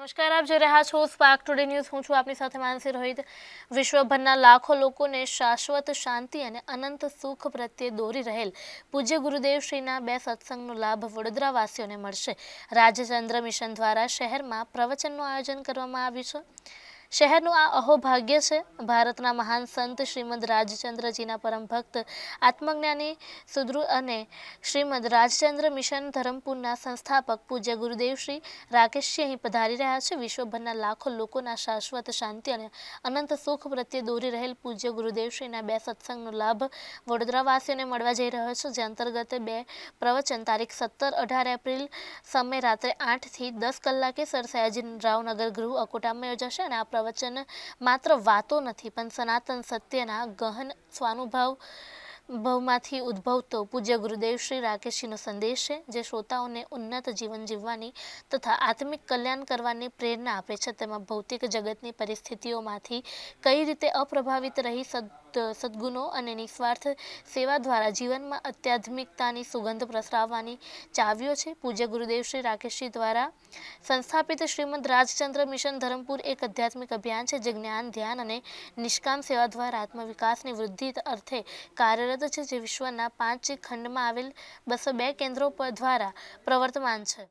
નમસ્કાર આપ જોઈ રહ્યા છો સ્પાર્ક ટુડે ન્યૂઝ હું છું આપની સાથે માનસી રોહિત વિશ્વભરના લાખો લોકોને શાશ્વત શાંતિ અને અનંત સુખ પ્રત્યે દોરી રહેલ પૂજ્ય ગુરુદેવશ્રીના બે સત્સંગનો લાભ વડોદરાવાસીઓને મળશે રાજચંદ્ર મિશન દ્વારા શહેરમાં પ્રવચનનું આયોજન કરવામાં આવ્યું છે શહેરનું આ અહોભાગ્ય છે ભારતના મહાન સંત શ્રીમદ રાજચંદ્રજીના પરમ ભક્ત આત્મજ્ઞાની સુદ્રુ અને શ્રીમદ રાજચંદ્ર મિશન ધરમપુરના સંસ્થાપક પૂજ્ય ગુરુદેવ શ્રી રાકેશજી અહીં પધારી રહ્યા છે વિશ્વભરના લાખો લોકોના શાશ્વત શાંતિ અને અનંત સુખ પ્રત્યે દોરી રહેલ પૂજ્ય ગુરુદેવશ્રીના બે સત્સંગનો લાભ વડોદરાવાસીઓને મળવા જઈ રહ્યો છે જે અંતર્ગત બે પ્રવચન તારીખ સત્તર અઢાર એપ્રિલ સમય રાત્રે આઠથી દસ કલાકે સર સયાજી રાવનગર ગૃહ અકોટામાં યોજાશે અને આ પ્રવચન માત્ર વાતો નથી પણ સનાતન સત્યના ગહન સ્વાનુભાવ ભવમાંથી ઉદ્ભવતો પૂજ્ય ગુરુદેવ શ્રી રાકેશીનો સંદેશ છે જે શ્રોતાઓને ઉન્નત જીવન જીવવાની તથા આત્મિક કલ્યાણ કરવાની પ્રેરણા આપે છે તેમાં ભૌતિક જગતની પરિસ્થિતિઓમાંથી કઈ રીતે અપ્રભાવિત રહી સદ મુક્ત સદગુણો અને નિસ્વાર્થ સેવા દ્વારા જીવનમાં આધ્યાત્મિકતાની સુગંધ પ્રસરાવવાની ચાવીઓ છે પૂજ્ય ગુરુદેવ શ્રી રાકેશજી દ્વારા સંસ્થાપિત શ્રીમદ રાજચંદ્ર મિશન ધરમપુર એક આધ્યાત્મિક અભિયાન છે જે જ્ઞાન ધ્યાન અને નિષ્કામ સેવા દ્વારા આત્મવિકાસની વૃદ્ધિ અર્થે કાર્યરત છે જે વિશ્વના પાંચ ખંડમાં આવેલ બસો બે કેન્દ્રો દ્વારા પ્રવર્તમાન છે